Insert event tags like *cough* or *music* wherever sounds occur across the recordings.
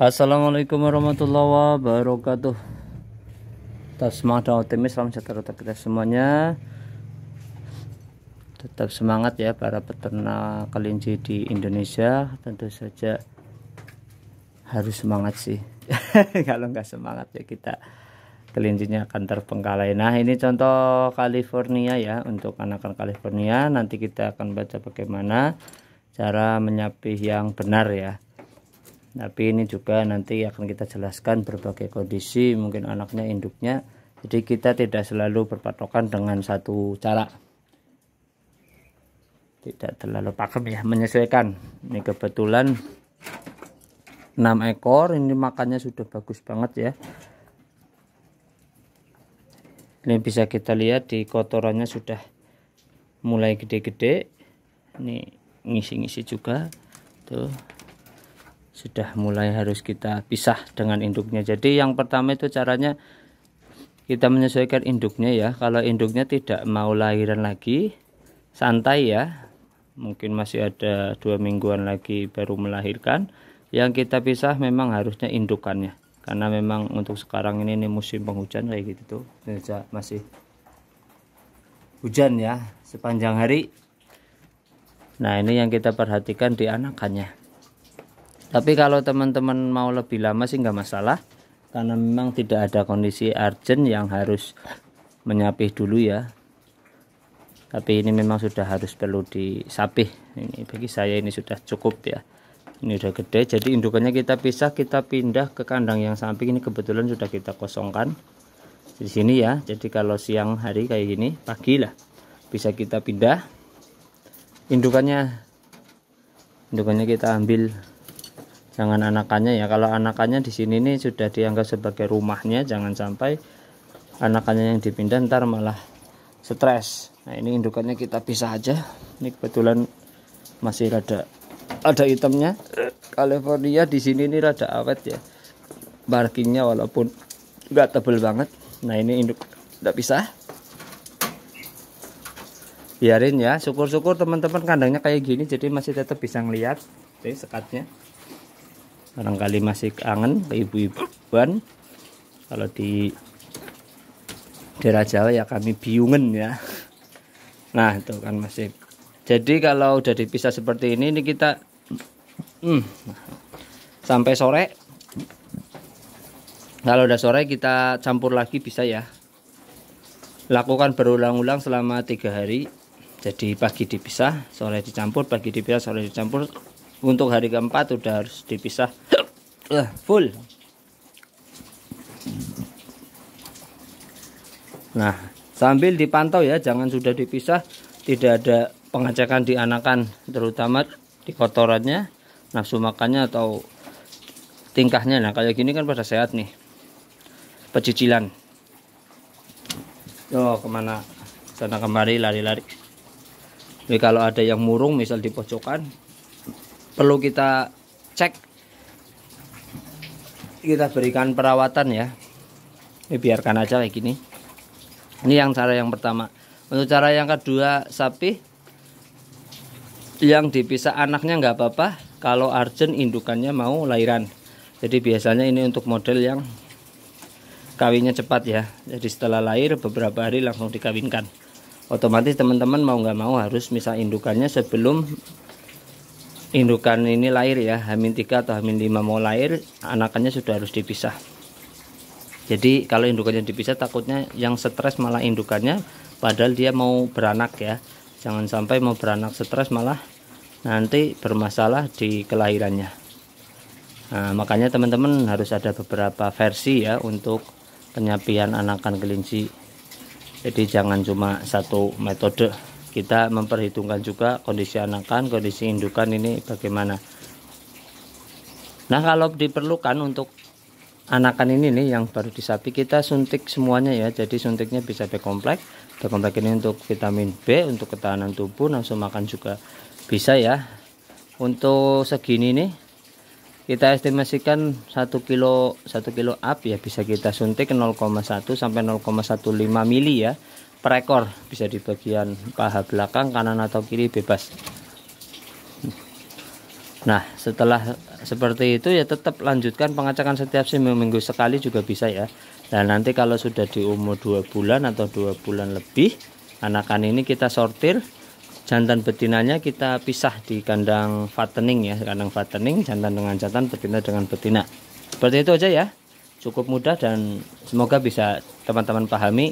Assalamualaikum warahmatullahi wabarakatuh Tetap semangat dan optimis Salam sejahtera untuk kita semuanya Tetap semangat ya Para peternak kelinci di Indonesia Tentu saja Harus semangat sih *laughs* Kalau nggak semangat ya kita Kelincinya akan terpengkalai Nah ini contoh California ya Untuk anakan California Nanti kita akan baca bagaimana Cara menyapih yang benar ya tapi ini juga nanti akan kita jelaskan berbagai kondisi mungkin anaknya induknya jadi kita tidak selalu berpatokan dengan satu cara tidak terlalu pakem ya menyesuaikan ini kebetulan 6 ekor ini makannya sudah bagus banget ya ini bisa kita lihat di kotorannya sudah mulai gede-gede ini ngisi-ngisi juga tuh sudah mulai harus kita pisah dengan induknya jadi yang pertama itu caranya kita menyesuaikan induknya ya kalau induknya tidak mau lahiran lagi santai ya mungkin masih ada dua mingguan lagi baru melahirkan yang kita pisah memang harusnya indukannya karena memang untuk sekarang ini, ini musim penghujan kayak gitu tuh masih hujan ya sepanjang hari nah ini yang kita perhatikan di anakannya tapi kalau teman-teman mau lebih lama sih nggak masalah karena memang tidak ada kondisi urgent yang harus menyapih dulu ya tapi ini memang sudah harus perlu disapih ini bagi saya ini sudah cukup ya ini sudah gede jadi indukannya kita pisah kita pindah ke kandang yang samping ini kebetulan sudah kita kosongkan di sini ya jadi kalau siang hari kayak gini pagi lah bisa kita pindah indukannya indukannya kita ambil jangan anakannya ya kalau anakannya di sini nih sudah dianggap sebagai rumahnya jangan sampai anakannya yang dipindah ntar malah stres nah ini indukannya kita pisah aja ini kebetulan masih rada ada itemnya California di sini ini rada awet ya barkingnya walaupun nggak tebel banget nah ini induk nggak pisah biarin ya syukur-syukur teman-teman kandangnya kayak gini jadi masih tetap bisa ngeliat ini sekatnya barangkali masih kangen ke ibu-ibuan kalau di daerah Jawa ya kami biungen ya nah itu kan masih jadi kalau udah dipisah seperti ini ini kita hmm, sampai sore kalau udah sore kita campur lagi bisa ya lakukan berulang-ulang selama tiga hari jadi pagi dipisah sore dicampur pagi dipisah sore dicampur untuk hari keempat udah harus dipisah *clears throat* full nah sambil dipantau ya jangan sudah dipisah tidak ada pengecekan di anakan terutama di kotorannya nafsu makannya atau tingkahnya nah kayak gini kan pada sehat nih pecicilan oh kemana sana kemari lari-lari tapi kalau ada yang murung misal di pojokan perlu kita cek kita berikan perawatan ya ini biarkan aja kayak gini ini yang cara yang pertama untuk cara yang kedua sapi yang dipisah anaknya nggak apa-apa kalau arjen indukannya mau lahiran jadi biasanya ini untuk model yang kawinnya cepat ya jadi setelah lahir beberapa hari langsung dikawinkan otomatis teman-teman mau nggak mau harus misal indukannya sebelum indukan ini lahir ya hamin 3 atau hamin 5 mau lahir anakannya sudah harus dipisah jadi kalau indukannya dipisah takutnya yang stres malah indukannya padahal dia mau beranak ya jangan sampai mau beranak stres malah nanti bermasalah di kelahirannya nah, makanya teman-teman harus ada beberapa versi ya untuk penyapian anakan kelinci jadi jangan cuma satu metode kita memperhitungkan juga kondisi anakan kondisi indukan ini bagaimana nah kalau diperlukan untuk anakan ini nih yang baru disapi kita suntik semuanya ya jadi suntiknya bisa B komplek B komplek ini untuk vitamin B untuk ketahanan tubuh langsung makan juga bisa ya untuk segini nih kita estimasikan 1 kilo 1 kilo up ya bisa kita suntik 0,1 sampai 0,15 mili ya perekor bisa di bagian paha belakang kanan atau kiri bebas nah setelah seperti itu ya tetap lanjutkan pengacakan setiap seminggu sekali juga bisa ya dan nanti kalau sudah di umur 2 bulan atau 2 bulan lebih anakan ini kita sortir jantan betinanya kita pisah di kandang fattening ya kandang fattening jantan dengan jantan betina dengan betina seperti itu aja ya cukup mudah dan semoga bisa teman-teman pahami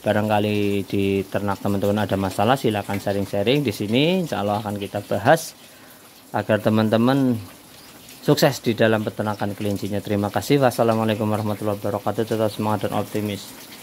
barangkali di ternak teman-teman ada masalah silahkan sharing-sharing di sini insya Allah akan kita bahas agar teman-teman sukses di dalam peternakan kelincinya terima kasih wassalamualaikum warahmatullahi wabarakatuh tetap semangat dan optimis